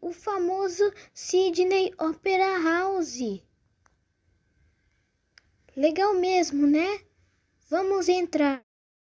o famoso Sydney Opera House. Legal mesmo, né? Vamos entrar.